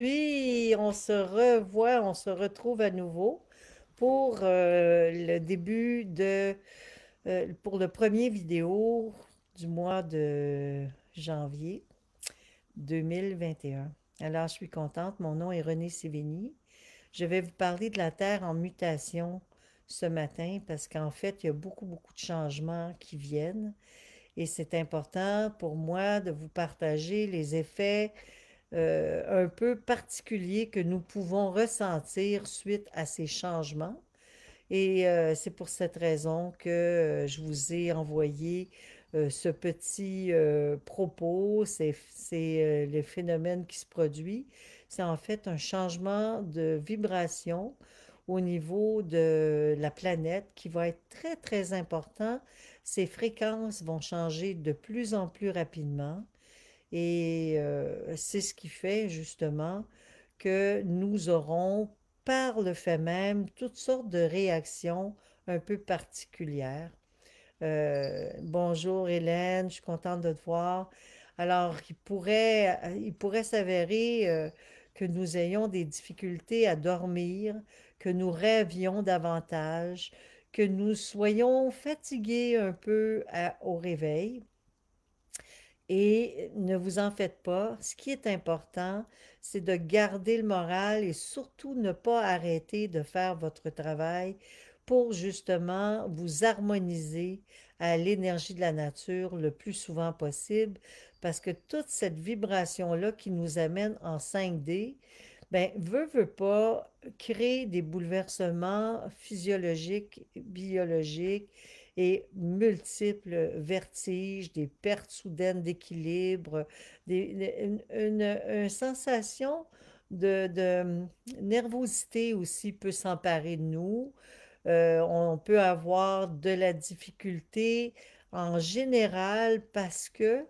Puis, on se revoit, on se retrouve à nouveau pour euh, le début de, euh, pour le premier vidéo du mois de janvier 2021. Alors, je suis contente. Mon nom est Renée Sévigny. Je vais vous parler de la Terre en mutation ce matin parce qu'en fait, il y a beaucoup, beaucoup de changements qui viennent et c'est important pour moi de vous partager les effets euh, un peu particulier que nous pouvons ressentir suite à ces changements. Et euh, c'est pour cette raison que euh, je vous ai envoyé ce petit propos, c'est le phénomène qui se produit. C'est en fait un changement de vibration au niveau de la planète qui va être très, très important. Ces fréquences vont changer de plus en plus rapidement et euh, c'est ce qui fait justement que nous aurons par le fait même toutes sortes de réactions un peu particulières. Euh, bonjour Hélène, je suis contente de te voir. Alors, il pourrait, euh, il pourrait s'avérer que nous ayons des difficultés à dormir, que nous rêvions davantage, que nous soyons fatigués un peu au réveil et ne vous en faites pas. Ce qui est important, c'est de garder le moral et surtout ne pas arrêter de faire votre travail pour justement vous harmoniser à l'énergie de la nature le plus souvent possible, parce que toute cette vibration-là qui nous amène en 5D, ben, veut, veut pas, créer des bouleversements physiologiques, biologiques, et multiples vertiges, des pertes soudaines d'équilibre, une, sensation de, hum, nervosité aussi peut s'emparer de nous. Euh, on peut avoir de la difficulté en général parce que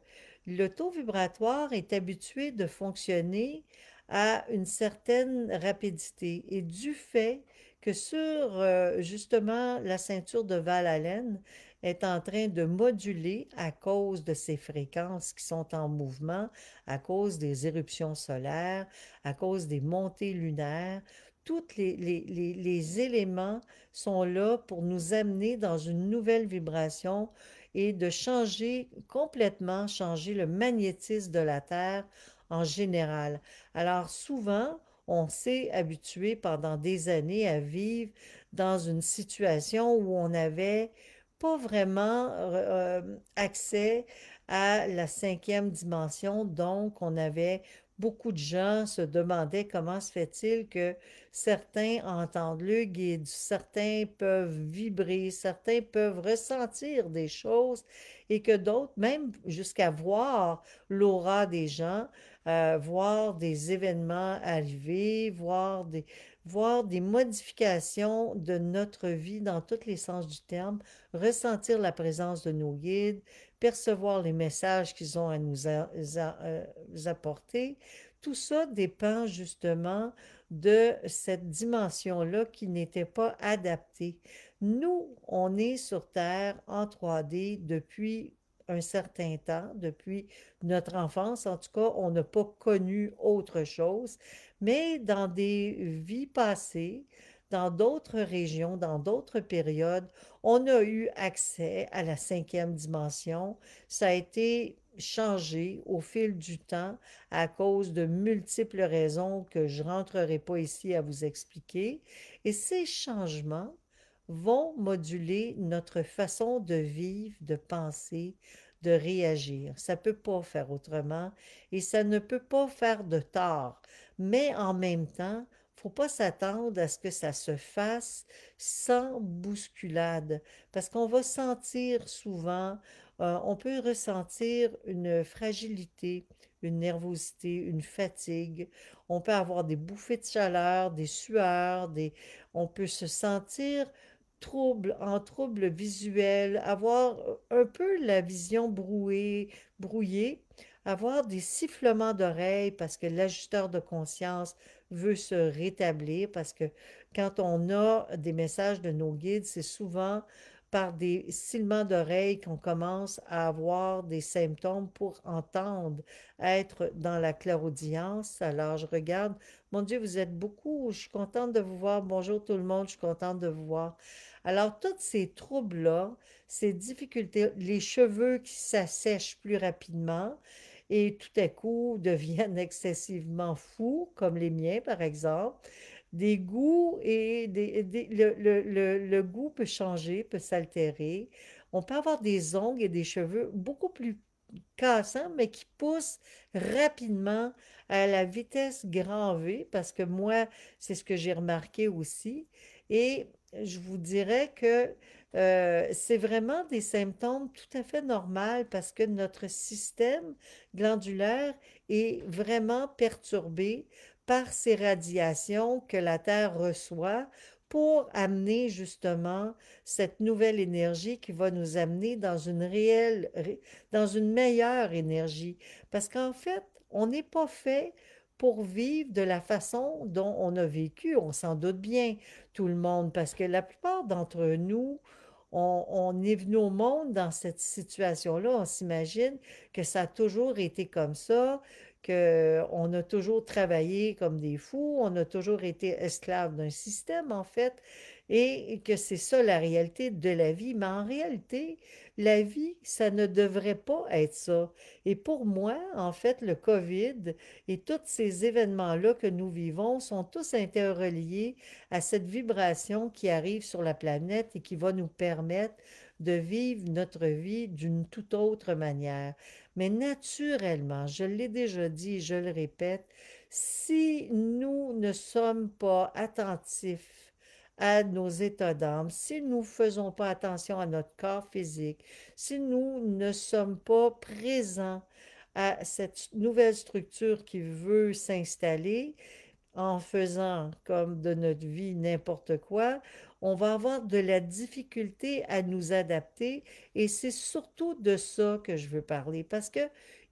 le taux vibratoire est habitué de fonctionner à une certaine rapidité et du fait que sur euh, justement la ceinture de Val-Allen est en train de moduler à cause de ces fréquences qui sont en mouvement, à cause des éruptions solaires, à cause des montées lunaires. Tous les éléments sont là pour nous amener dans une nouvelle vibration et de changer complètement, changer le magnétisme de la Terre en général. Alors souvent, on s'est habitué pendant des années à vivre dans une situation où on n'avait pas vraiment euh, accès à la cinquième dimension, donc on avait beaucoup de gens se demandaient comment se fait-il que certains entendent le guide, certains peuvent vibrer, certains peuvent ressentir des choses et que d'autres, même jusqu'à voir l'aura des gens, euh, voir des événements arriver, voir des, voir des modifications de notre vie dans tous les sens du terme, ressentir la présence de nos guides, percevoir les messages qu'ils ont à nous, euh, apporter. Tout ça dépend justement de cette dimension-là qui n'était pas adaptée. Nous, on est sur Terre en 3D depuis un certain temps, depuis notre enfance. En tout cas, on n'a pas connu autre chose. Mais dans des vies passées, dans d'autres régions, dans d'autres périodes, on a eu accès à la cinquième dimension. Ça a été changé au fil du temps à cause de multiples raisons que je ne rentrerai pas ici à vous expliquer. Et ces changements vont moduler notre façon de vivre, de penser, de réagir. Ça ne peut pas faire autrement et ça ne peut pas faire de tort. Mais en même temps, faut pas s'attendre à ce que ça se fasse sans bousculade, parce qu'on va sentir souvent, euh, on peut ressentir une fragilité, une nervosité, une fatigue. On peut avoir des bouffées de chaleur, des sueurs, des... on peut se sentir trouble, en trouble visuel, avoir un peu la vision brouée, brouillée avoir des sifflements d'oreilles parce que l'ajusteur de conscience veut se rétablir, parce que quand on a des messages de nos guides, c'est souvent par des sifflements d'oreilles qu'on commence à avoir des symptômes pour entendre, être dans la clairaudience. Alors, je regarde, mon Dieu, vous êtes beaucoup, je suis contente de vous voir, bonjour tout le monde, je suis contente de vous voir. Alors, tous ces troubles-là, ces difficultés, les cheveux qui s'assèchent plus rapidement, et tout à coup deviennent excessivement fous, comme les miens par exemple, des goûts et le, le, goût peut changer, peut s'altérer. On peut avoir des ongles et des cheveux beaucoup plus cassants, hein, mais qui poussent rapidement à la vitesse grand V, parce que moi, c'est ce que j'ai remarqué aussi. Et je vous dirais que euh, c'est vraiment des symptômes tout à fait normaux parce que notre système glandulaire est vraiment perturbé par ces radiations que la Terre reçoit pour amener justement cette nouvelle énergie qui va nous amener dans une réelle, dans une meilleure énergie. Parce qu'en fait, on n'est pas fait pour vivre de la façon dont on a vécu. On s'en doute bien, tout le monde, parce que la plupart d'entre nous, on, on, est venu au monde dans cette situation-là. On s'imagine que ça a toujours été comme ça, qu'on a toujours travaillé comme des fous, on a toujours été esclave d'un système, en fait et que c'est ça la réalité de la vie. Mais en réalité, la vie, ça ne devrait pas être ça. Et pour moi, en fait, le COVID et tous ces événements-là que nous vivons sont tous interreliés à cette vibration qui arrive sur la planète et qui va nous permettre de vivre notre vie d'une toute autre manière. Mais naturellement, je l'ai déjà dit, je le répète, si nous ne sommes pas attentifs à nos états d'âme, si nous ne faisons pas attention à notre corps physique, si nous ne sommes pas présents à cette nouvelle structure qui veut s'installer en faisant comme de notre vie n'importe quoi, on va avoir de la difficulté à nous adapter et c'est surtout de ça que je veux parler parce que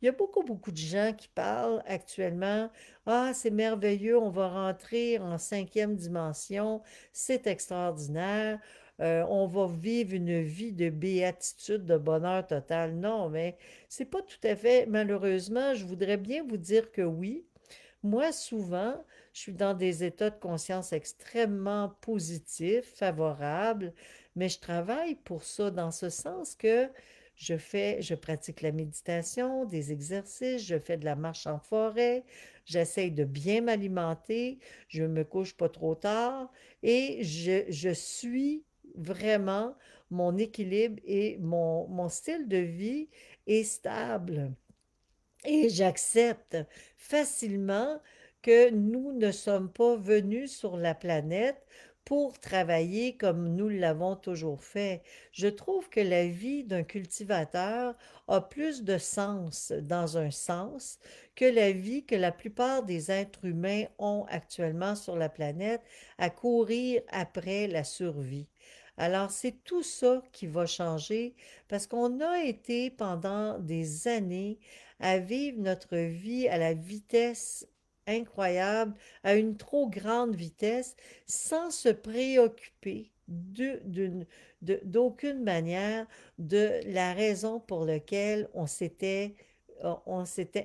il y a beaucoup, beaucoup de gens qui parlent actuellement. Ah, c'est merveilleux, on va rentrer en cinquième dimension, c'est extraordinaire. Euh, on va vivre une vie de béatitude, de bonheur total. Non, mais c'est pas tout à fait. Malheureusement, je voudrais bien vous dire que oui. Moi, souvent, je suis dans des états de conscience extrêmement positifs, favorables, mais je travaille pour ça dans ce sens que je fais, je pratique la méditation, des exercices, je fais de la marche en forêt, j'essaye de bien m'alimenter, je me couche pas trop tard et je, je suis vraiment mon équilibre et mon, mon style de vie est stable. Et j'accepte facilement que nous ne sommes pas venus sur la planète pour travailler comme nous l'avons toujours fait. Je trouve que la vie d'un cultivateur a plus de sens dans un sens que la vie que la plupart des êtres humains ont actuellement sur la planète à courir après la survie. Alors, c'est tout ça qui va changer parce qu'on a été pendant des années à vivre notre vie à la vitesse incroyable à une trop grande vitesse sans se préoccuper d'aucune manière de la raison pour laquelle on s'était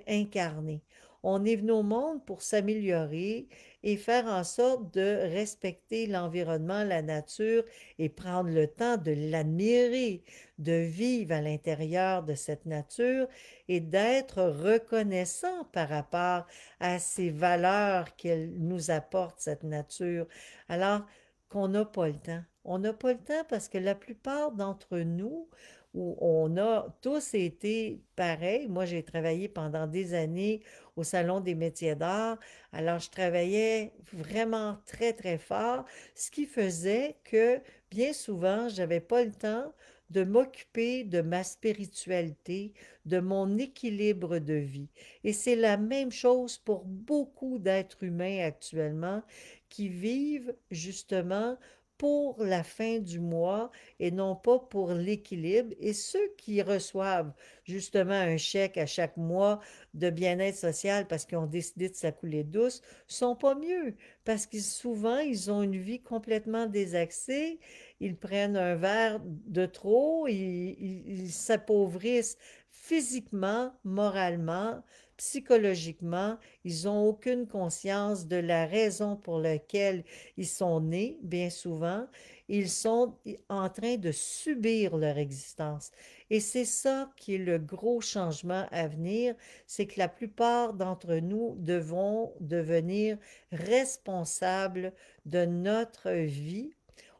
incarné. On est venu au monde pour s'améliorer et faire en sorte de respecter l'environnement, la nature et prendre le temps de l'admirer, de vivre à l'intérieur de cette nature et d'être reconnaissant par rapport à ces valeurs qu'elle nous apporte, cette nature. Alors qu'on n'a pas le temps. On n'a pas le temps parce que la plupart d'entre nous, où on a tous été pareils. Moi, j'ai travaillé pendant des années au Salon des métiers d'art. Alors, je travaillais vraiment très, très fort, ce qui faisait que bien souvent, je n'avais pas le temps de m'occuper de ma spiritualité, de mon équilibre de vie. Et c'est la même chose pour beaucoup d'êtres humains actuellement qui vivent justement pour la fin du mois et non pas pour l'équilibre. Et ceux qui reçoivent justement un chèque à chaque mois de bien-être social parce qu'ils ont décidé de s'accouler douce sont pas mieux parce que souvent ils ont une vie complètement désaxée ils prennent un verre de trop, ils s'appauvrissent physiquement, moralement, psychologiquement, ils n'ont aucune conscience de la raison pour laquelle ils sont nés, bien souvent, ils sont en train de subir leur existence. Et c'est ça qui est le gros changement à venir, c'est que la plupart d'entre nous devons devenir responsables de notre vie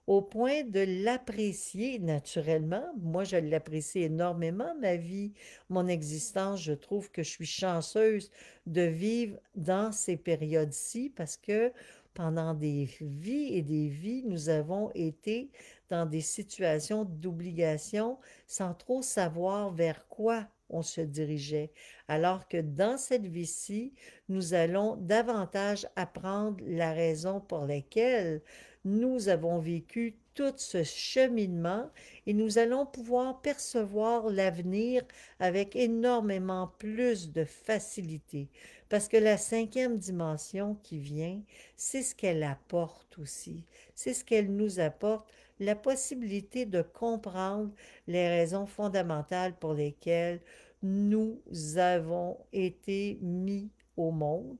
au point de l'apprécier naturellement. Moi, je l'apprécie énormément, ma vie, mon existence. Je trouve que je suis chanceuse de vivre dans ces périodes-ci parce que pendant des vies et des vies, nous avons été dans des situations d'obligation sans trop savoir vers quoi on se dirigeait, alors que dans cette vie-ci, nous allons davantage apprendre la raison pour laquelle nous avons vécu tout ce cheminement et nous allons pouvoir percevoir l'avenir avec énormément plus de facilité. Parce que la cinquième dimension qui vient, c'est ce qu'elle apporte aussi. C'est ce qu'elle nous apporte, la possibilité de comprendre les raisons fondamentales pour lesquelles nous avons été mis au monde.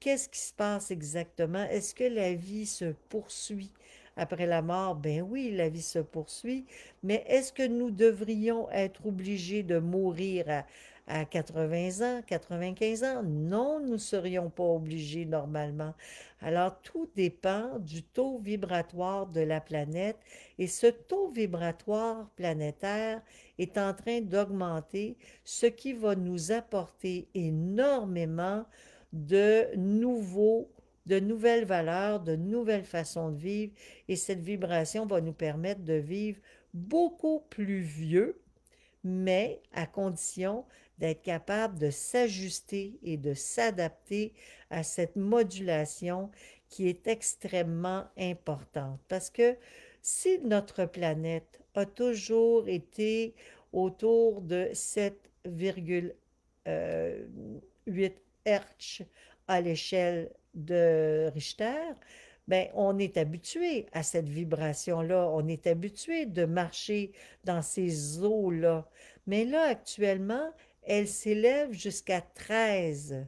Qu'est-ce qui se passe exactement? Est-ce que la vie se poursuit après la mort? Ben oui, la vie se poursuit, mais est-ce que nous devrions être obligés de mourir à 80 ans, 95 ans. Non, nous ne serions pas obligés normalement. Alors, tout dépend du taux vibratoire de la planète et ce taux vibratoire planétaire est en train d'augmenter, ce qui va nous apporter énormément de nouveaux de nouvelles valeurs, de nouvelles façons de vivre et cette vibration va nous permettre de vivre beaucoup plus vieux, mais à condition d'être capable de s'ajuster et de s'adapter à cette modulation qui est extrêmement importante. Parce que si notre planète a toujours été autour de 7,8 euh, Hertz à l'échelle de Richter, ben, on est habitué à cette vibration-là, on est habitué de marcher dans ces eaux-là. Mais là, actuellement, elle s'élève jusqu'à 13,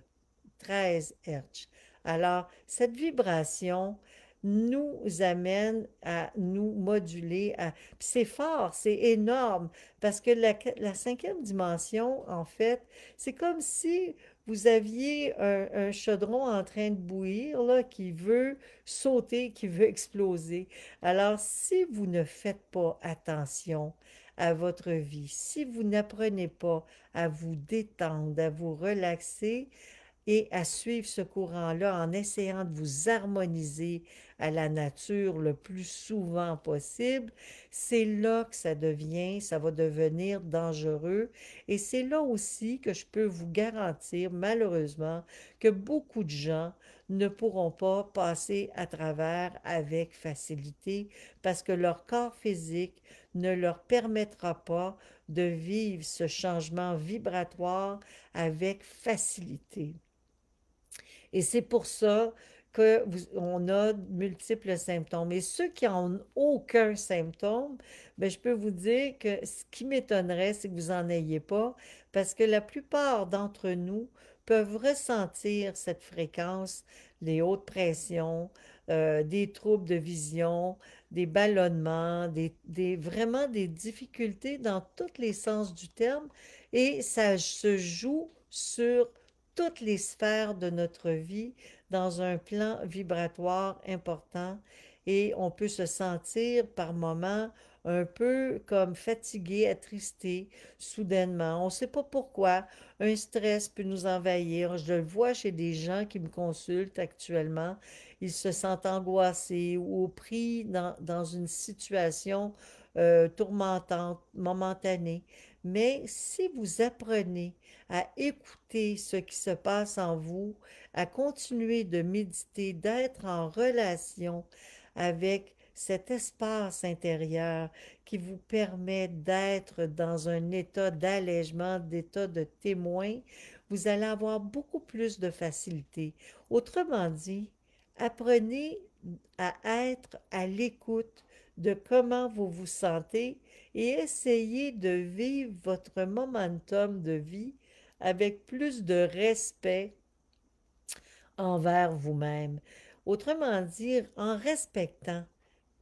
13 Hz. Alors, cette vibration nous amène à nous moduler. À... C'est fort, c'est énorme, parce que la, cinquième dimension, en fait, c'est comme si vous aviez un, chaudron en train de bouillir là, qui veut sauter, qui veut exploser. Alors, si vous ne faites pas attention à votre vie. Si vous n'apprenez pas à vous détendre, à vous relaxer et à suivre ce courant-là en essayant de vous harmoniser à la nature le plus souvent possible, c'est là que ça devient, ça va devenir dangereux. Et c'est là aussi que je peux vous garantir, malheureusement, que beaucoup de gens ne pourront pas passer à travers avec facilité parce que leur corps physique ne leur permettra pas de vivre ce changement vibratoire avec facilité. Et c'est pour ça qu'on a multiples symptômes. Et ceux qui n'ont aucun symptôme, ben, je peux vous dire que ce qui m'étonnerait, c'est que vous n'en ayez pas, parce que la plupart d'entre nous peuvent ressentir cette fréquence, les hautes pressions, euh, des troubles de vision, des ballonnements, des, vraiment des difficultés dans tous les sens du terme et ça se joue sur toutes les sphères de notre vie dans un plan vibratoire important et on peut se sentir par moments un peu comme fatigué, attristé, soudainement. On ne sait pas pourquoi. Un stress peut nous envahir. Je le vois chez des gens qui me consultent actuellement. Ils se sentent angoissés ou pris dans, dans une situation euh, tourmentante, momentanée. Mais si vous apprenez à écouter ce qui se passe en vous, à continuer de méditer, d'être en relation avec cet espace intérieur qui vous permet d'être dans un état d'allègement, d'état de témoin, vous allez avoir beaucoup plus de facilité. Autrement dit, apprenez à être à l'écoute de comment vous vous sentez et essayez de vivre votre momentum de vie avec plus de respect envers vous-même. Autrement dit, en respectant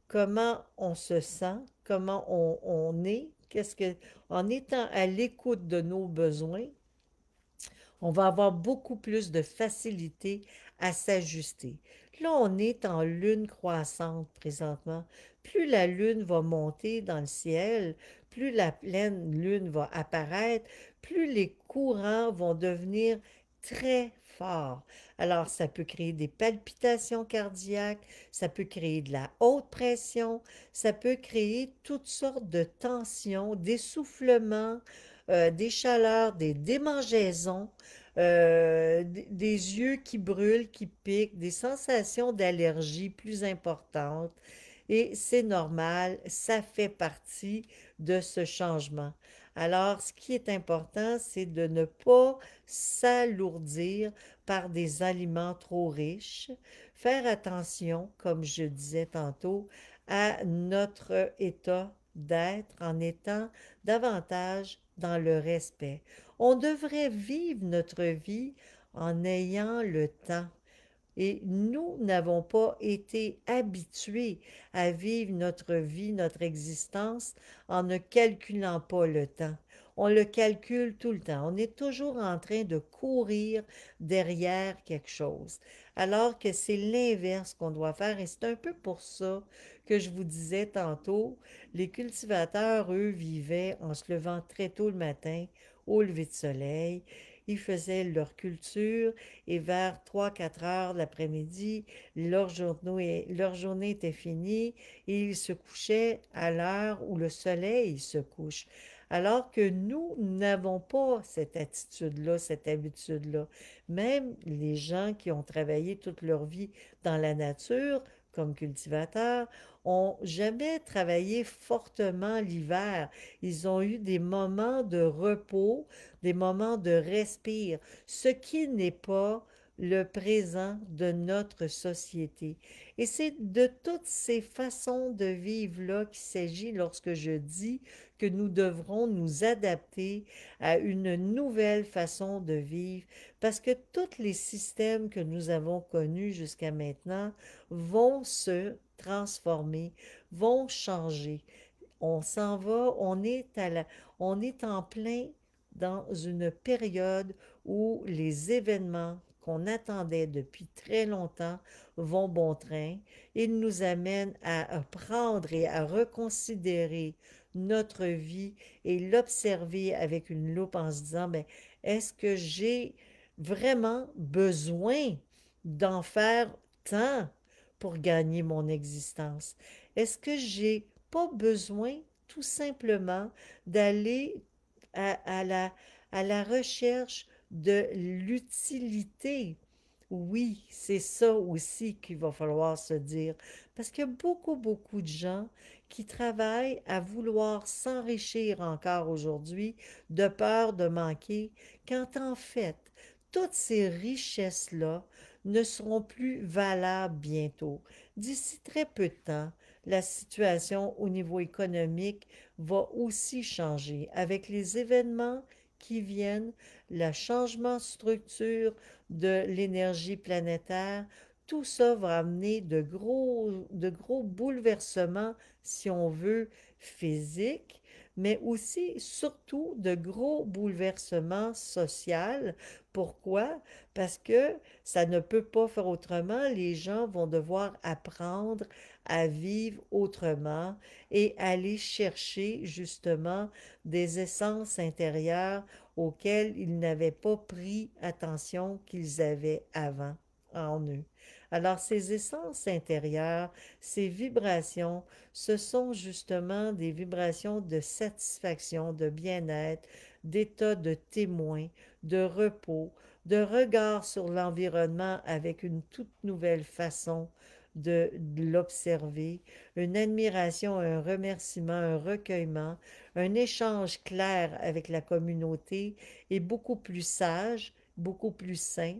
comment on se sent, comment on, est, qu'est-ce que, en étant à l'écoute de nos besoins, on va avoir beaucoup plus de facilité à s'ajuster. Là, on est en lune croissante présentement. Plus la lune va monter dans le ciel, plus la pleine lune va apparaître, plus les courants vont devenir très fort. Alors, ça peut créer des palpitations cardiaques, ça peut créer de la haute pression, ça peut créer toutes sortes de tensions, d'essoufflement, euh, des chaleurs, des démangeaisons, euh, des yeux qui brûlent, qui piquent, des sensations d'allergie plus importantes. Et c'est normal, ça fait partie de ce changement. Alors, ce qui est important, c'est de ne pas s'alourdir par des aliments trop riches, faire attention, comme je disais tantôt, à notre état d'être en étant davantage dans le respect. On devrait vivre notre vie en ayant le temps et nous n'avons pas été habitués à vivre notre vie, notre existence en ne calculant pas le temps. On le calcule tout le temps. On est toujours en train de courir derrière quelque chose. Alors que c'est l'inverse qu'on doit faire. Et c'est un peu pour ça que je vous disais tantôt, les cultivateurs, eux, vivaient en se levant très tôt le matin au lever de soleil ils faisaient leur culture et vers 3-4 heures l'après-midi, leur, leur, journée était finie et ils se couchaient à l'heure où le soleil se couche. Alors que nous n'avons pas cette attitude-là, cette habitude-là. Même les gens qui ont travaillé toute leur vie dans la nature comme cultivateurs ont jamais travaillé fortement l'hiver. Ils ont eu des moments de repos, des moments de respire, ce qui n'est pas le présent de notre société. Et c'est de toutes ces façons de vivre-là qu'il s'agit lorsque je dis que nous devrons nous adapter à une nouvelle façon de vivre, parce que tous les systèmes que nous avons connus jusqu'à maintenant vont se transformer, vont changer. On s'en va, on est, on est en plein dans une période où les événements qu'on attendait depuis très longtemps vont bon train. Ils nous amènent à prendre et à reconsidérer notre vie et l'observer avec une loupe en se disant, ben, est-ce que j'ai vraiment besoin d'en faire tant pour gagner mon existence? Est-ce que j'ai pas besoin tout simplement d'aller à la recherche de l'utilité. Oui, c'est ça aussi qu'il va falloir se dire. Parce qu'il y a beaucoup, beaucoup de gens qui travaillent à vouloir s'enrichir encore aujourd'hui de peur de manquer, quand en fait, toutes ces richesses-là ne seront plus valables bientôt. D'ici très peu de temps, la situation au niveau économique va aussi changer avec les événements qui viennent, le changement structure de l'énergie planétaire, tout ça va amener de gros, de gros bouleversements, si on veut, physiques, mais aussi, surtout, de gros bouleversements sociaux. Pourquoi? Parce que ça ne peut pas faire autrement. Les gens vont devoir apprendre à vivre autrement et aller chercher justement des essences intérieures auxquelles ils n'avaient pas pris attention qu'ils avaient avant en eux. Alors ces essences intérieures, ces vibrations, ce sont justement des vibrations de satisfaction, de bien-être, d'état de témoin, de repos, de regard sur l'environnement avec une toute nouvelle façon de l'observer, une admiration, un remerciement, un recueillement, un échange clair avec la communauté et beaucoup plus sage, beaucoup plus sain.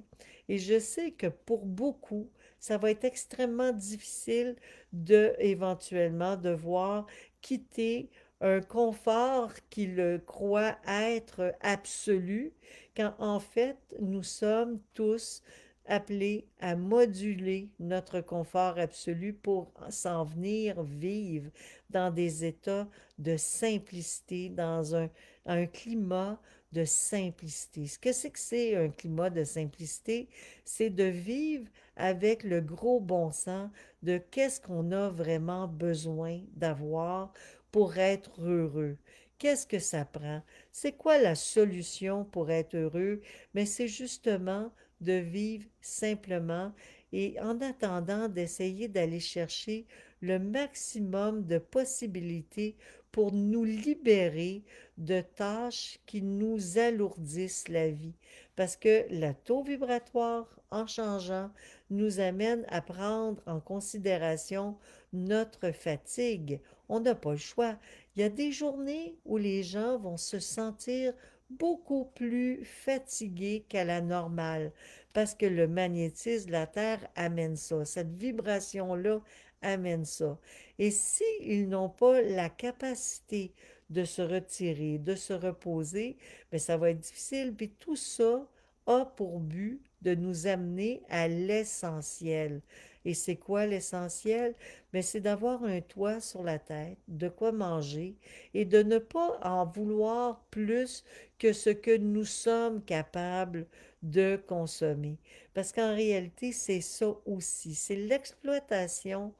Et je sais que pour beaucoup, ça va être extrêmement difficile de éventuellement devoir quitter un confort qu'il croit être absolu, quand en fait nous sommes tous appelés à moduler notre confort absolu pour s'en venir vivre dans des états de simplicité, dans un, un climat de simplicité. Ce que c'est que c'est un climat de simplicité? C'est de vivre avec le gros bon sens de qu'est-ce qu'on a vraiment besoin d'avoir pour être heureux. Qu'est-ce que ça prend? C'est quoi la solution pour être heureux? Mais c'est justement de vivre simplement et en attendant d'essayer d'aller chercher le maximum de possibilités pour nous libérer de tâches qui nous alourdissent la vie. Parce que la taux vibratoire, en changeant, nous amène à prendre en considération notre fatigue. On n'a pas le choix. Il y a des journées où les gens vont se sentir beaucoup plus fatigués qu'à la normale parce que le magnétisme de la Terre amène ça. Cette vibration-là amène ça. Et s'ils n'ont pas la capacité de se retirer, de se reposer, mais ben, ça va être difficile. Puis tout ça a pour but de nous amener à l'essentiel. Et c'est quoi l'essentiel? Mais ben, c'est d'avoir un toit sur la tête, de quoi manger et de ne pas en vouloir plus que ce que nous sommes capables de consommer. Parce qu'en réalité, c'est ça aussi. C'est l'exploitation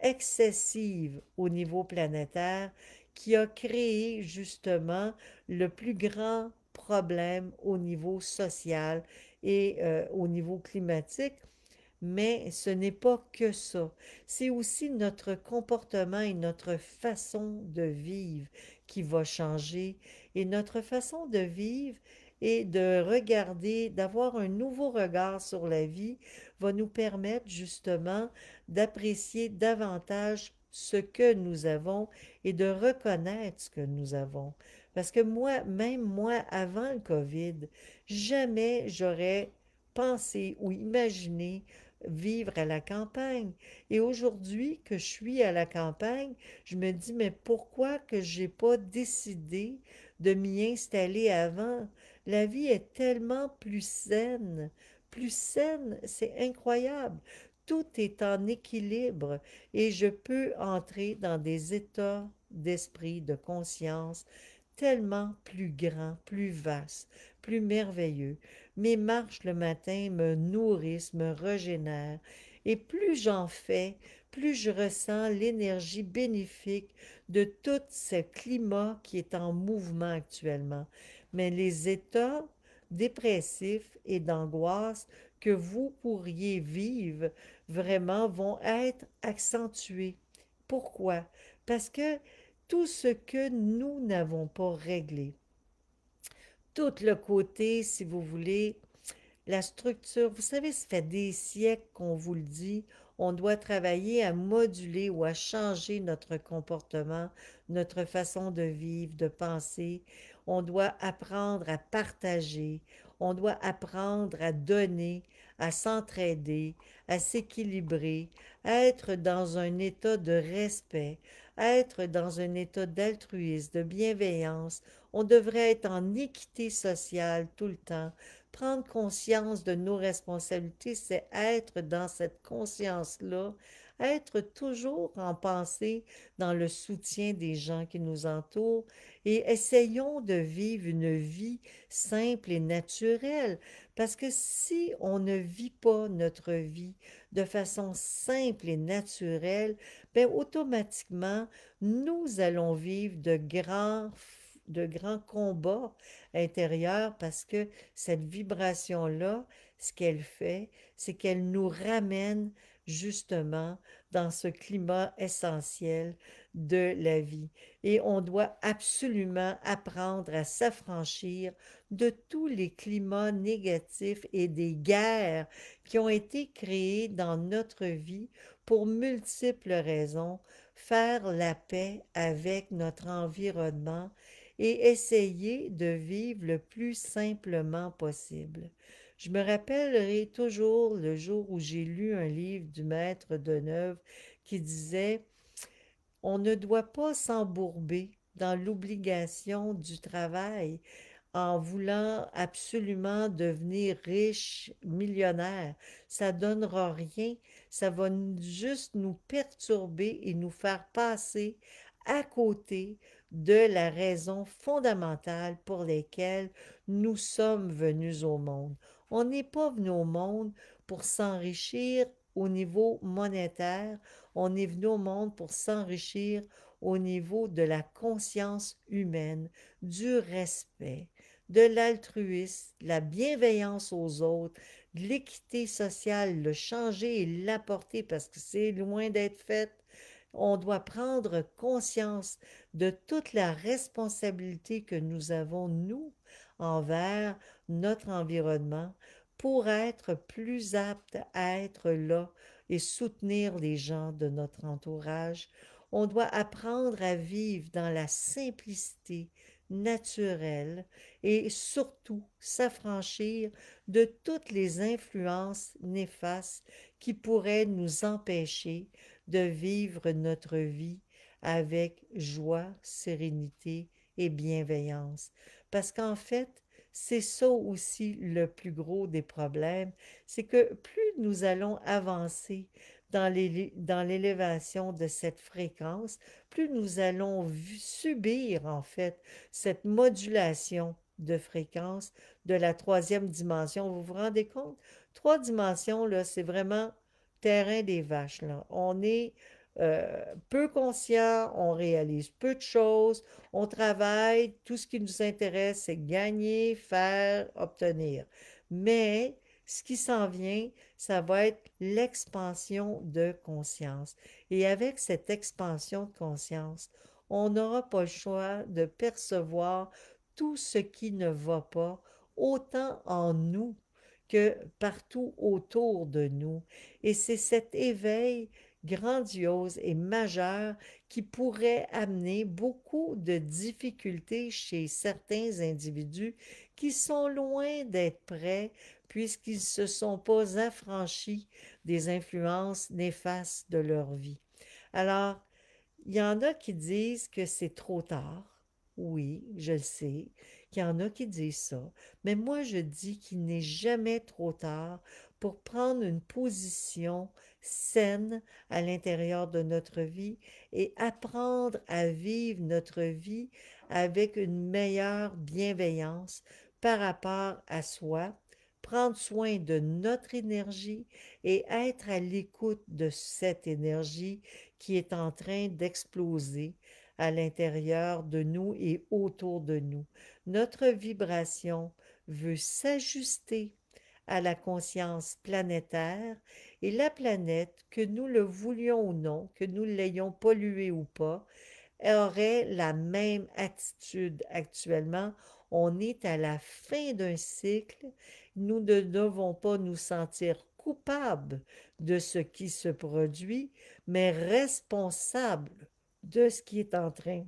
excessive au niveau planétaire qui a créé justement le plus grand problème au niveau social et euh, au niveau climatique, mais ce n'est pas que ça. C'est aussi notre comportement et notre façon de vivre qui va changer. Et notre façon de vivre et de regarder, d'avoir un nouveau regard sur la vie va nous permettre justement d'apprécier davantage ce que nous avons et de reconnaître ce que nous avons. Parce que moi, même moi, avant le COVID, Jamais j'aurais pensé ou imaginé vivre à la campagne. Et aujourd'hui que je suis à la campagne, je me dis, mais pourquoi que j'ai pas décidé de m'y installer avant? La vie est tellement plus saine. Plus saine, c'est incroyable. Tout est en équilibre et je peux entrer dans des états d'esprit, de conscience tellement plus grands, plus vastes, plus merveilleux. Mes marches le matin me nourrissent, me régénèrent, et plus j'en fais, plus je ressens l'énergie bénéfique de tout ce climat qui est en mouvement actuellement. Mais les états dépressifs et d'angoisse que vous pourriez vivre vraiment vont être accentués. Pourquoi? Parce que tout ce que nous n'avons pas réglé, tout le côté, si vous voulez, la structure. Vous savez, ça fait des siècles qu'on vous le dit. On doit travailler à moduler ou à changer notre comportement, notre façon de vivre, de penser. On doit apprendre à partager. On doit apprendre à donner, à s'entraider, à s'équilibrer, à être dans un état de respect, à être dans un état d'altruisme, de bienveillance. On devrait être en équité sociale tout le temps. Prendre conscience de nos responsabilités, c'est être dans cette conscience-là, être toujours en pensée dans le soutien des gens qui nous entourent et essayons de vivre une vie simple et naturelle. Parce que si on ne vit pas notre vie de façon simple et naturelle, bien automatiquement, nous allons vivre de grands de grands combats intérieurs parce que cette vibration-là, ce qu'elle fait, c'est qu'elle nous ramène justement dans ce climat essentiel de la vie. Et on doit absolument apprendre à s'affranchir de tous les climats négatifs et des guerres qui ont été créés dans notre vie pour multiples raisons, faire la paix avec notre environnement et essayer de vivre le plus simplement possible. Je me rappellerai toujours le jour où j'ai lu un livre du maître Deneuve qui disait On ne doit pas s'embourber dans l'obligation du travail en voulant absolument devenir riche, millionnaire. Ça donnera rien, ça va juste nous perturber et nous faire passer à côté de la raison fondamentale pour laquelle nous sommes venus au monde. On n'est pas venu au monde pour s'enrichir au niveau monétaire, on est venu au monde pour s'enrichir au niveau de la conscience humaine, du respect, de l'altruisme, la bienveillance aux autres, l'équité sociale, le changer et l'apporter parce que c'est loin d'être fait on doit prendre conscience de toute la responsabilité que nous avons, nous, envers notre environnement pour être plus aptes à être là et soutenir les gens de notre entourage. On doit apprendre à vivre dans la simplicité naturelle et surtout s'affranchir de toutes les influences néfastes qui pourrait nous empêcher de vivre notre vie avec joie, sérénité et bienveillance. Parce qu'en fait, c'est ça aussi le plus gros des problèmes, c'est que plus nous allons avancer dans l'élévation de cette fréquence, plus nous allons subir en fait cette modulation de fréquence de la troisième dimension. Vous vous rendez compte trois dimensions, là, c'est vraiment terrain des vaches. On est euh, peu conscient, on réalise peu de choses, on travaille, tout ce qui nous intéresse, c'est gagner, faire, obtenir. Mais ce qui s'en vient, ça va être l'expansion de conscience. Et avec cette expansion de conscience, on n'aura pas le choix de percevoir tout ce qui ne va pas, autant en nous que partout autour de nous. Et c'est cet éveil grandiose et majeur qui pourrait amener beaucoup de difficultés chez certains individus qui sont loin d'être prêts puisqu'ils ne se sont pas affranchis des influences néfastes de leur vie. Alors, il y en a qui disent que c'est trop tard. Oui, je le sais. Il y en a qui disent ça, mais moi je dis qu'il n'est jamais trop tard pour prendre une position saine à l'intérieur de notre vie et apprendre à vivre notre vie avec une meilleure bienveillance par rapport à soi, prendre soin de notre énergie et être à l'écoute de cette énergie qui est en train d'exploser à l'intérieur de nous et autour de nous. Notre vibration veut s'ajuster à la conscience planétaire et la planète, que nous le voulions ou non, que nous l'ayons polluée ou pas, aurait la même attitude actuellement. On est à la fin d'un cycle. Nous ne devons pas nous sentir coupables de ce qui se produit, mais responsables de ce qui est en train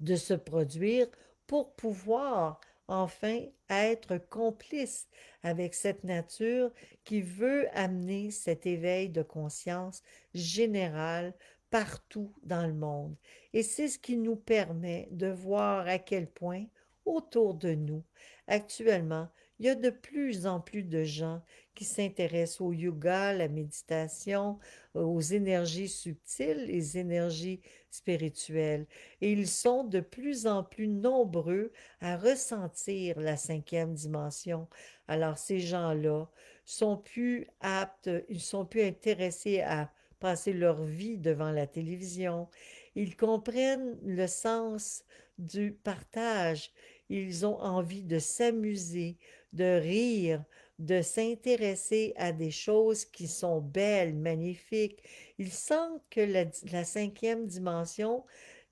de se produire pour pouvoir enfin être complice avec cette nature qui veut amener cet éveil de conscience générale partout dans le monde. Et c'est ce qui nous permet de voir à quel point autour de nous, actuellement, il y a de plus en plus de gens qui s'intéressent au yoga, la méditation, euh, aux énergies subtiles, les énergies spirituelles. Et ils sont de plus en plus nombreux à ressentir la cinquième dimension. Alors ces gens-là sont plus aptes, ils sont plus intéressés à passer leur vie devant la télévision. Ils comprennent le sens du partage. Ils ont envie de s'amuser, de rire, de s'intéresser à des choses qui sont belles, magnifiques. Ils sentent que la, cinquième dimension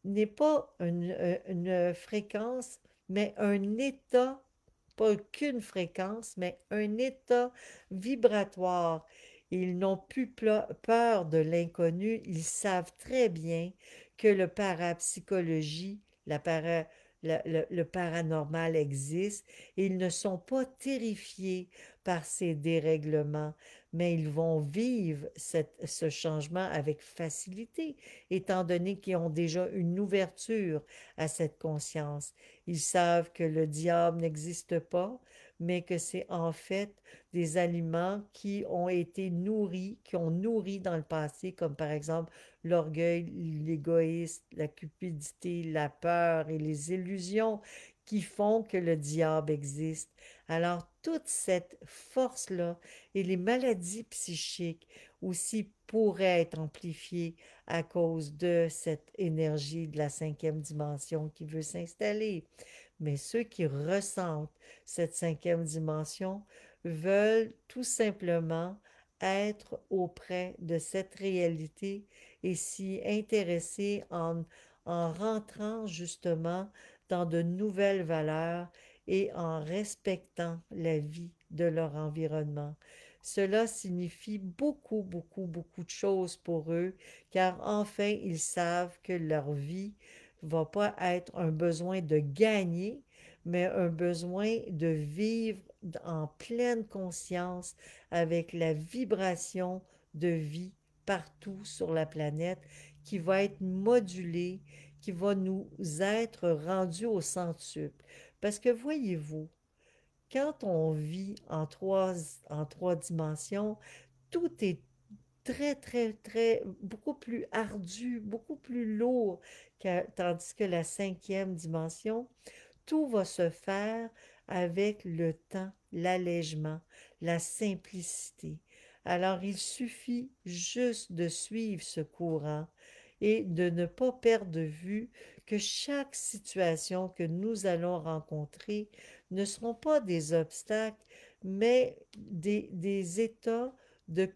n'est pas euh, une, fréquence, mais un état, pas qu'une fréquence, mais un état vibratoire. Ils n'ont plus peur de l'inconnu, ils savent très bien que le parapsychologie, la le, paranormal existe. et Ils ne sont pas terrifiés par ces dérèglements, mais ils vont vivre ce changement avec facilité, étant donné qu'ils ont déjà une ouverture à cette conscience. Ils savent que le diable n'existe pas, mais que c'est en fait des aliments qui ont été nourris, qui ont nourri dans le passé, comme par exemple l'orgueil, l'égoïsme, la cupidité, la peur et les illusions qui font que le diable existe. Alors toute cette force-là et les maladies psychiques aussi pourraient être amplifiées à cause de cette énergie de la cinquième dimension qui veut s'installer. Mais ceux qui ressentent cette cinquième dimension veulent tout simplement être auprès de cette réalité et s'y intéresser en, en rentrant justement dans de nouvelles valeurs et en respectant la vie de leur environnement. Cela signifie beaucoup, beaucoup, beaucoup de choses pour eux, car enfin ils savent que leur vie va pas être un besoin de gagner, mais un besoin de vivre en pleine conscience avec la vibration de vie partout sur la planète qui va être modulée qui va nous être rendu au centuple. Parce que voyez-vous, quand on vit en trois, en trois dimensions, tout est très, très, très, beaucoup plus ardu, beaucoup plus lourd, tandis que la cinquième dimension, tout va se faire avec le temps, l'allègement, la simplicité. Alors il suffit juste de suivre ce courant et de ne pas perdre de vue que chaque situation que nous allons rencontrer ne seront pas des obstacles, mais des, états de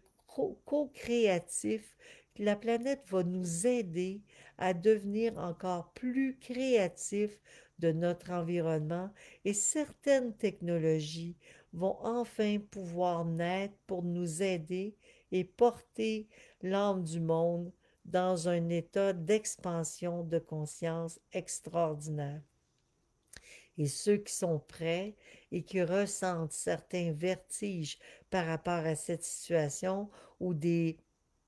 co-créatifs. La planète va nous aider à devenir encore plus créatifs de notre environnement et certaines technologies vont enfin pouvoir naître pour nous aider et porter l'âme du monde dans un état d'expansion de conscience extraordinaire. Et ceux qui sont prêts et qui ressentent certains vertiges par rapport à cette situation ou des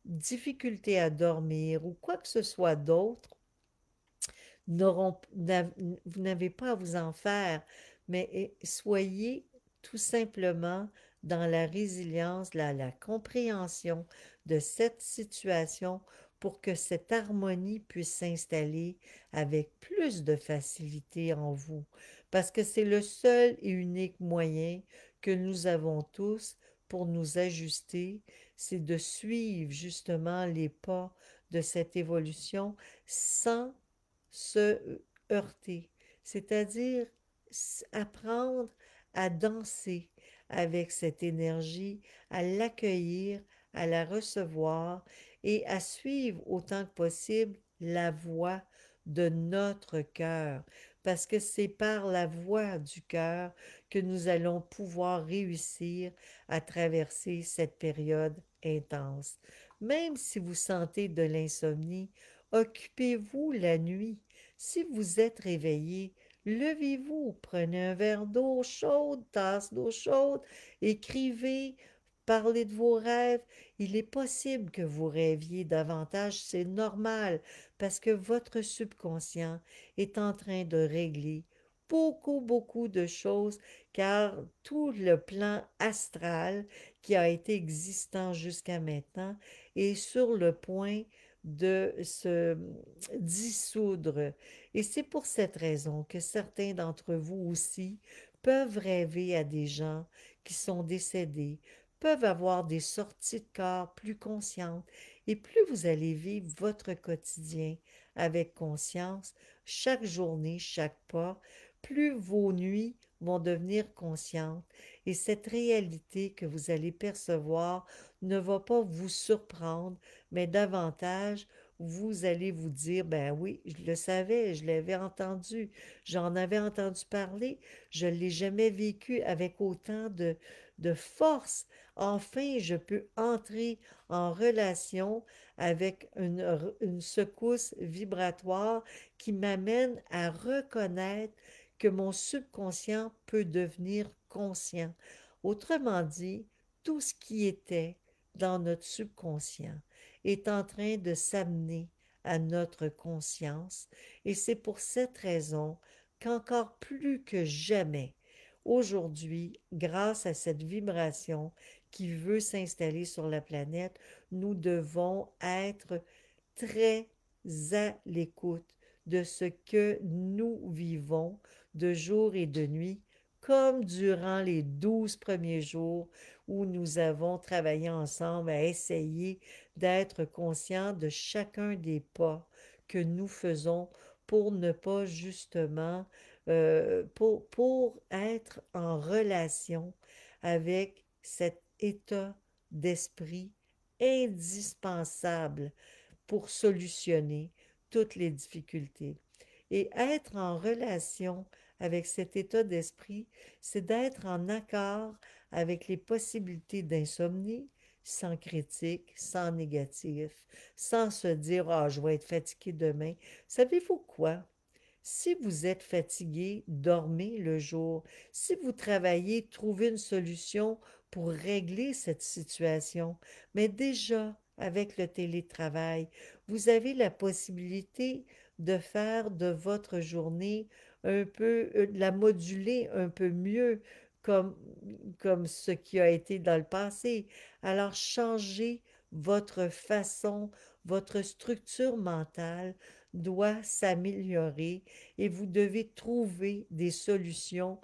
difficultés à dormir ou quoi que ce soit d'autre, vous n'avez pas à vous en faire, mais eh, soyez tout simplement dans la résilience, la, la compréhension de cette situation pour que cette harmonie puisse s'installer avec plus de facilité en vous, parce que c'est le seul et unique moyen que nous avons tous pour nous ajuster, c'est de suivre justement les pas de cette évolution sans se heurter, c'est-à-dire apprendre à danser avec cette énergie, à l'accueillir, à la recevoir et à suivre autant que possible la voix de notre cœur, parce que c'est par la voix du cœur que nous allons pouvoir réussir à traverser cette période intense. Même si vous sentez de l'insomnie, occupez-vous la nuit. Si vous êtes réveillé, levez-vous, prenez un verre d'eau chaude, tasse d'eau chaude, écrivez, Parler de vos rêves. Il est possible que vous rêviez davantage, c'est normal, parce que votre subconscient est en train de régler beaucoup, beaucoup de choses, car tout le plan astral qui a été existant jusqu'à maintenant est sur le point de se dissoudre. Et c'est pour cette raison que certains d'entre vous aussi peuvent rêver à des gens qui sont décédés, peuvent avoir des sorties de corps plus conscientes et plus vous allez vivre votre quotidien avec conscience, chaque journée, chaque pas, plus vos nuits vont devenir conscientes et cette réalité que vous allez percevoir ne va pas vous surprendre, mais davantage vous allez vous dire, ben oui, je le savais, je l'avais entendu, j'en avais entendu parler, je ne l'ai jamais vécu avec autant de, de force, Enfin, je peux entrer en relation avec une, secousse vibratoire qui m'amène à reconnaître que mon subconscient peut devenir conscient. Autrement dit, tout ce qui était dans notre subconscient est en train de s'amener à notre conscience et c'est pour cette raison qu'encore plus que jamais, aujourd'hui, grâce à cette vibration qui veut s'installer sur la planète, nous devons être très à l'écoute de ce que nous vivons de jour et de nuit, comme durant les douze premiers jours où nous avons travaillé ensemble à essayer d'être conscients de chacun des pas que nous faisons pour ne pas justement, euh, pour, pour être en relation avec cette état d'esprit indispensable pour solutionner toutes les difficultés. Et être en relation avec cet état d'esprit, c'est d'être en accord avec les possibilités d'insomnie, sans critique, sans négatif, sans se dire Ah, je vais être fatigué demain. Savez-vous quoi? Si vous êtes fatigué, dormez le jour. Si vous travaillez, trouvez une solution pour régler cette situation. Mais déjà, avec le télétravail, vous avez la possibilité de faire de votre journée un peu, euh, de la moduler un peu mieux comme, comme ce qui a été dans le passé. Alors changer votre façon, votre structure mentale doit s'améliorer et vous devez trouver des solutions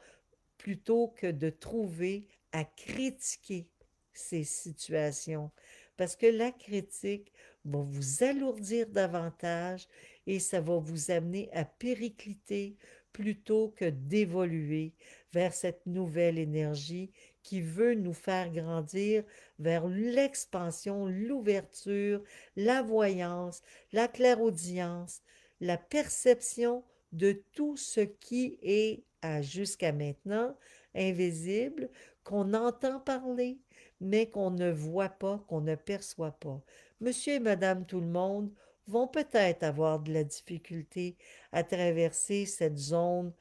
plutôt que de trouver à critiquer ces situations parce que la critique va vous alourdir davantage et ça va vous amener à péricliter plutôt que d'évoluer vers cette nouvelle énergie qui veut nous faire grandir vers l'expansion, l'ouverture, la voyance, la clairaudience, la perception de tout ce qui est, à jusqu'à maintenant, invisible qu'on entend parler, mais qu'on ne voit pas, qu'on ne perçoit pas. Monsieur et Madame tout le monde vont peut-être avoir de la difficulté à traverser cette zone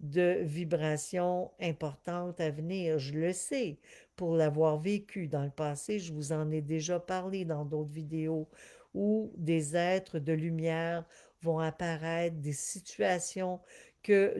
de vibrations importantes à venir. Je le sais pour l'avoir vécu dans le passé. Je vous en ai déjà parlé dans d'autres vidéos où des êtres de lumière vont apparaître, des situations que,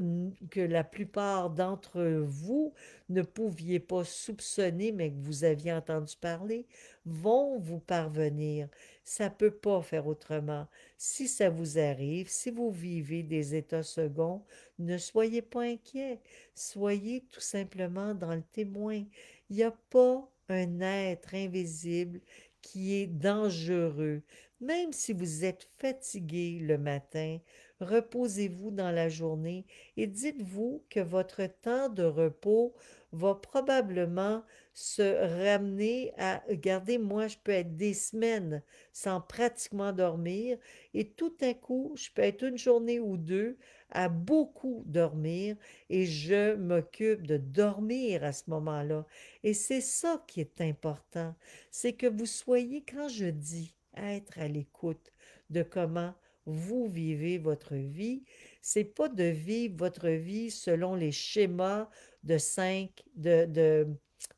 que la plupart d'entre vous ne pouviez pas soupçonner, mais que vous aviez entendu parler, vont vous parvenir. Ça ne peut pas faire autrement. Si ça vous arrive, si vous vivez des états seconds, ne soyez pas inquiet. Soyez tout simplement dans le témoin. Il n'y a pas un être invisible qui est dangereux. Même si vous êtes fatigué le matin, reposez-vous dans la journée et dites-vous que votre temps de repos va probablement se ramener à, regardez, moi, je peux être des semaines sans pratiquement dormir et tout à coup, je peux être une journée ou deux à beaucoup dormir et je m'occupe de dormir à ce moment-là. Et c'est ça qui est important, c'est que vous soyez, quand je dis être à l'écoute de comment vous vivez votre vie. C'est pas de vivre votre vie selon les schémas de 5, de, de,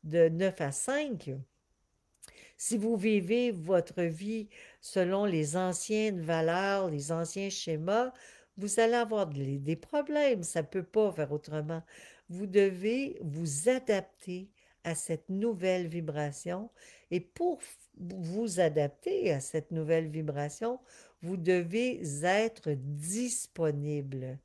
de 9 à 5. Si vous vivez votre vie selon les anciennes valeurs, les anciens schémas, vous allez avoir des, des problèmes. Ça ne peut pas faire autrement. Vous devez vous adapter à cette nouvelle vibration. Et pour vous adapter à cette nouvelle vibration, vous devez être disponible.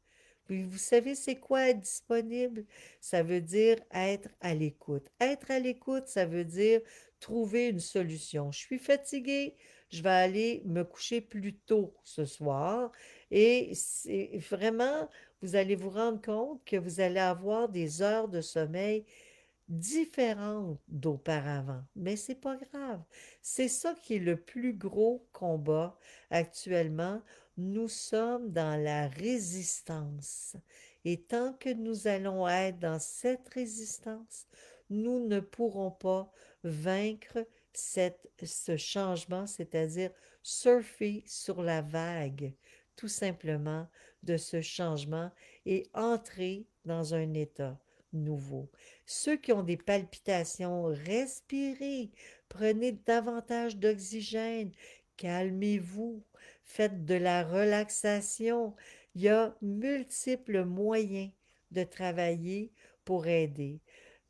vous savez, c'est quoi être disponible? Ça veut dire être à l'écoute. Être à l'écoute, ça veut dire trouver une solution. Je suis fatigué je vais aller me coucher plus tôt ce soir. Et c'est vraiment, vous allez vous rendre compte que vous allez avoir des heures de sommeil différente d'auparavant. Mais c'est pas grave. C'est ça qui est le plus gros combat actuellement. Nous sommes dans la résistance. Et tant que nous allons être dans cette résistance, nous ne pourrons pas vaincre cette, ce changement, c'est-à-dire surfer sur la vague, tout simplement, de ce changement et entrer dans un état nouveau. Ceux qui ont des palpitations, respirez, prenez davantage d'oxygène, calmez-vous, faites de la relaxation. Il y a multiples moyens de travailler pour aider.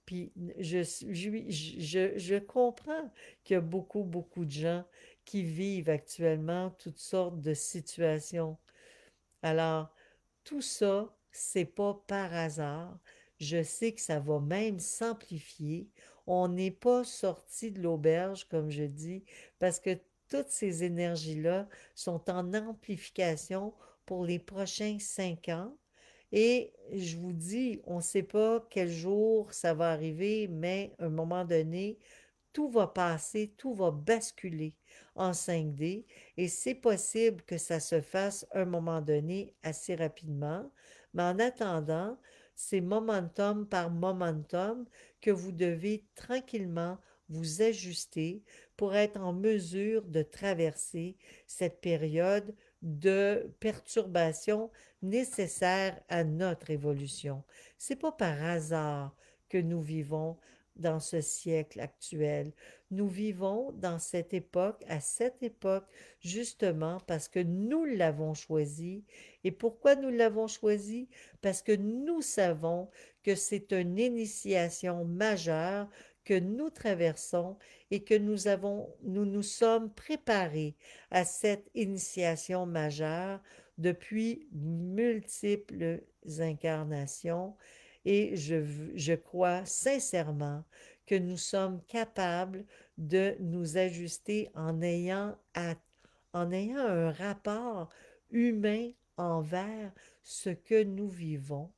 Puis je, je comprends qu'il y a beaucoup, beaucoup de gens qui vivent actuellement toutes sortes de situations. Alors, tout ça, c'est pas par hasard, je sais que ça va même s'amplifier. On n'est pas sorti de l'auberge, comme je dis, parce que toutes ces énergies-là sont en amplification pour les prochains cinq ans. Et je vous dis, on ne sait pas quel jour ça va arriver, mais à un moment donné, tout va passer, tout va basculer en 5D et c'est possible que ça se fasse à un moment donné assez rapidement. Mais en attendant, c'est momentum par momentum que vous devez tranquillement vous ajuster pour être en mesure de traverser cette période de perturbation nécessaire à notre évolution. C'est pas par hasard que nous vivons dans ce siècle actuel. Nous vivons dans cette époque, à cette époque, justement parce que nous l'avons choisi. Et pourquoi nous l'avons choisi? Parce que nous savons que c'est une initiation majeure que nous traversons et que nous avons, nous nous sommes préparés à cette initiation majeure depuis multiples incarnations et je, crois sincèrement que nous sommes capables de nous ajuster en ayant, en ayant un rapport humain envers ce que nous vivons.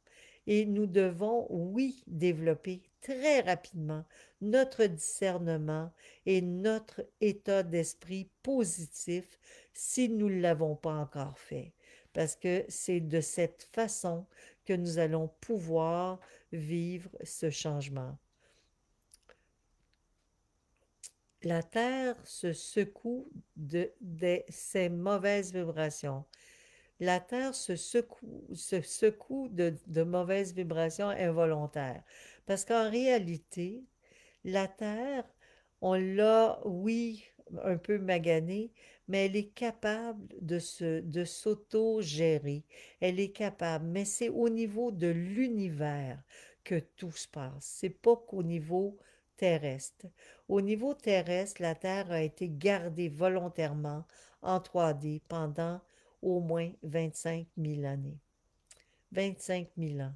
Et nous devons, oui, développer très rapidement notre discernement et notre état d'esprit positif si nous ne l'avons pas encore fait. Parce que c'est de cette façon que nous allons pouvoir vivre ce changement. La Terre se secoue de, de ses mauvaises vibrations. La Terre se secoue, secoue de, de mauvaises vibrations involontaires. Parce qu'en réalité, la Terre, on l'a, oui, un peu maganée, mais elle est capable de, se, de s'auto-gérer. Elle est capable, mais c'est au niveau de l'univers que tout se passe. C'est pas qu'au niveau terrestre. Au niveau terrestre, la Terre a été gardée volontairement en 3D pendant au moins 25 000 années. 25 000 ans.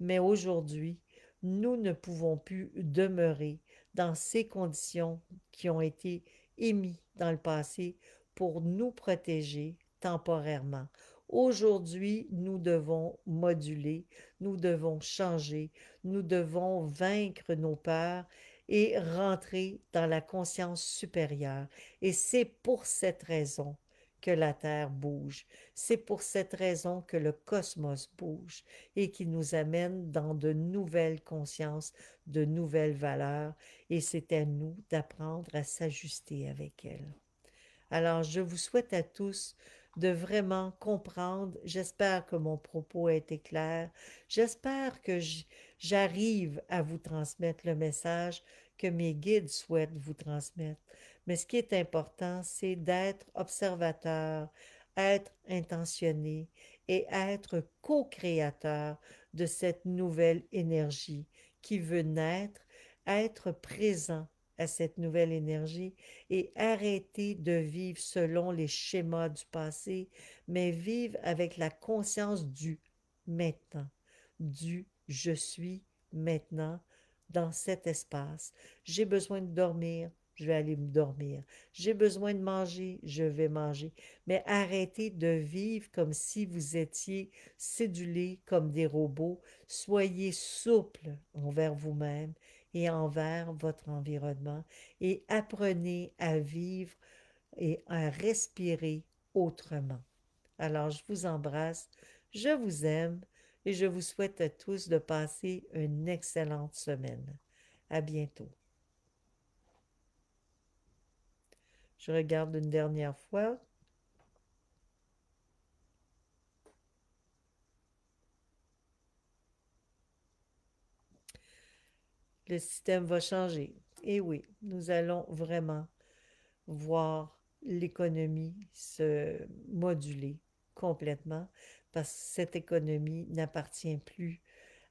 Mais aujourd'hui, nous ne pouvons plus demeurer dans ces conditions qui ont été émis dans le passé pour nous protéger temporairement. Aujourd'hui, nous devons moduler, nous devons changer, nous devons vaincre nos peurs et rentrer dans la conscience supérieure. Et c'est pour cette raison que la Terre bouge. C'est pour cette raison que le cosmos bouge et qui nous amène dans de nouvelles consciences, de nouvelles valeurs, et c'est à nous d'apprendre à s'ajuster avec elles. Alors, je vous souhaite à tous de vraiment comprendre. J'espère que mon propos a été clair. J'espère que j'arrive à vous transmettre le message que mes guides souhaitent vous transmettre. Mais ce qui est important, c'est d'être observateur, être intentionné et être co-créateur de cette nouvelle énergie qui veut naître, être présent à cette nouvelle énergie et arrêter de vivre selon les schémas du passé, mais vivre avec la conscience du maintenant, du je suis maintenant dans cet espace. J'ai besoin de dormir, je vais aller me dormir. J'ai besoin de manger, je vais manger. Mais arrêtez de vivre comme si vous étiez cédulés comme des robots. Soyez souples envers vous-même et envers votre environnement et apprenez à vivre et à respirer autrement. Alors, je vous embrasse, je vous aime et je vous souhaite à tous de passer une excellente semaine. À bientôt. Je regarde une dernière fois. Le système va changer. Et eh oui, nous allons vraiment voir l'économie se moduler complètement parce que cette économie n'appartient plus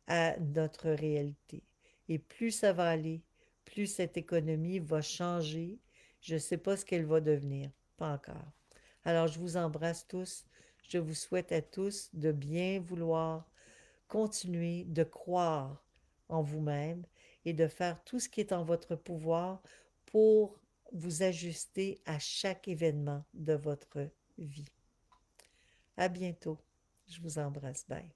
à notre réalité. Et plus ça va aller, plus cette économie va changer je ne sais pas ce qu'elle va devenir, pas encore. Alors je vous embrasse tous. Je vous souhaite à tous de bien vouloir continuer de croire en vous-même et de faire tout ce qui est en votre pouvoir pour vous ajuster à chaque événement de votre vie. À bientôt. Je vous embrasse. Bye.